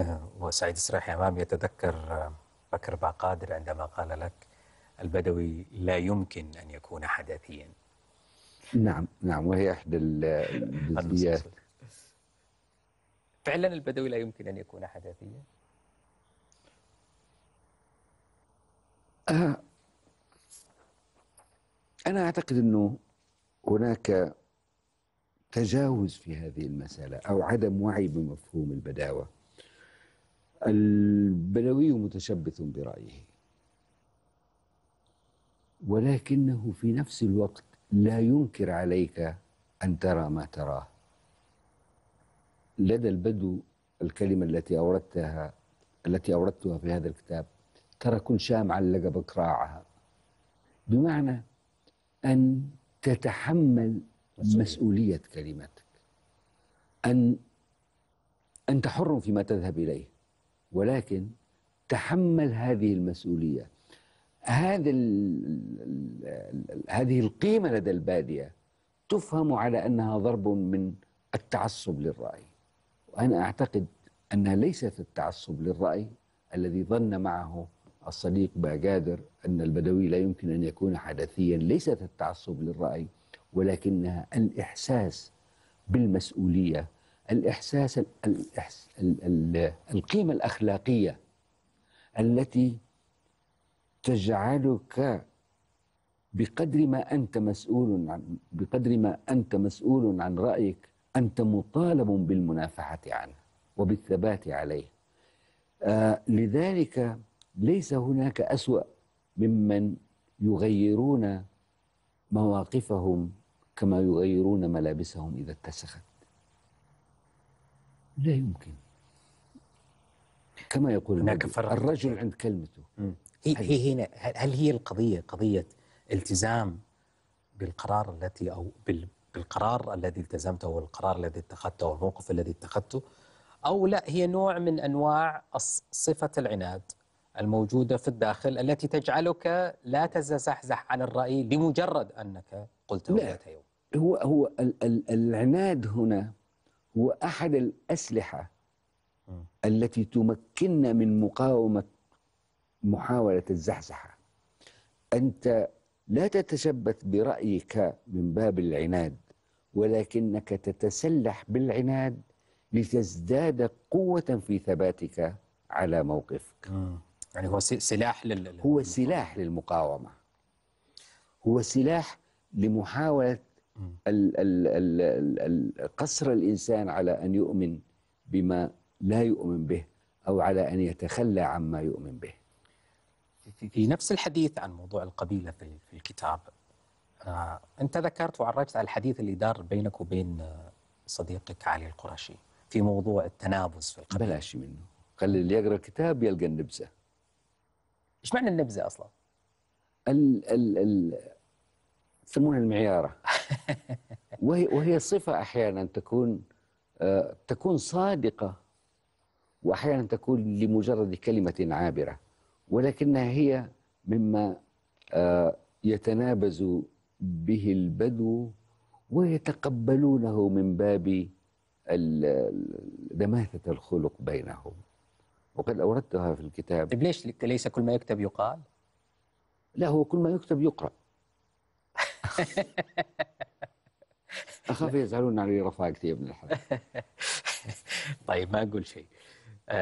آه، وسعيد سراحي أمام يتذكر بكر آه، باقادر عندما قال لك البدوي لا يمكن أن يكون حداثيا نعم نعم وهي إحدى الجزئيات فعلا البدوي لا يمكن أن يكون حداثيا آه أنا أعتقد أنه هناك تجاوز في هذه المسألة أو عدم وعي بمفهوم البداوة البلوي متشبث برأيه ولكنه في نفس الوقت لا ينكر عليك أن ترى ما تراه لدى البدو الكلمة التي أوردتها التي أوردتها في هذا الكتاب ترى كل شام علق بقراعها بمعنى أن تتحمل مسؤولية كلمتك أن أنت حر فيما تذهب إليه ولكن تحمل هذه المسؤولية هذا هذه القيمة لدى البادية تفهم على أنها ضرب من التعصب للرأي وأنا أعتقد أنها ليست التعصب للرأي الذي ظن معه الصديق باجادر أن البدوي لا يمكن أن يكون حدثيا ليست التعصب للرأي ولكنها الإحساس بالمسؤولية الإحساس القيمة الأخلاقية التي تجعلك بقدر ما أنت مسؤول عن بقدر ما أنت مسؤول عن رأيك أنت مطالب بالمنافحة عنه وبالثبات عليه آه لذلك ليس هناك أسوأ ممن يغيرون مواقفهم كما يغيرون ملابسهم إذا اتسخت لا يمكن كما يقول هناك فرق الرجل عند كلمته هي, هي هنا هل هي القضيه قضيه التزام بالقرار التي او بالقرار الذي التزمته والقرار الذي اتخذته والموقف الذي اتخذته او لا هي نوع من انواع صفه العناد الموجوده في الداخل التي تجعلك لا تتزحزح عن الراي لمجرد انك قلته ذات يوم هو هو العناد هنا هو احد الأسلحة التي تمكننا من مقاومة محاولة الزحزحة أنت لا تتشبث برأيك من باب العناد ولكنك تتسلح بالعناد لتزداد قوة في ثباتك على موقفك يعني هو سلاح لل... هو سلاح للمقاومة هو سلاح لمحاولة ال ال ال ال قصر الإنسان على أن يؤمن بما لا يؤمن به أو على أن يتخلى عما يؤمن به في نفس الحديث عن موضوع القبيلة في الكتاب آه، أنت ذكرت وعرجت على الحديث اللي دار بينك وبين آه، صديقك علي القرشي في موضوع التنابز في القبيلة بلاش منه خلي اللي يقرأ الكتاب يلقى النبزة إيش معنى النبزة أصلا؟ ال ال ال يسمونها المعيارة وهي وهي صفة أحيانا تكون آه، تكون صادقة وأحيانا تكون لمجرد كلمة عابرة ولكنها هي مما آه، يتنابز به البدو ويتقبلونه من باب دماثة الخلق بينهم وقد أوردتها في الكتاب طيب ليش ليس كل ما يكتب يقال؟ لا هو كل ما يكتب يقرأ اخاف يزعلون علي رفاقتي يا ابن الحلال طيب ما اقول شيء آه،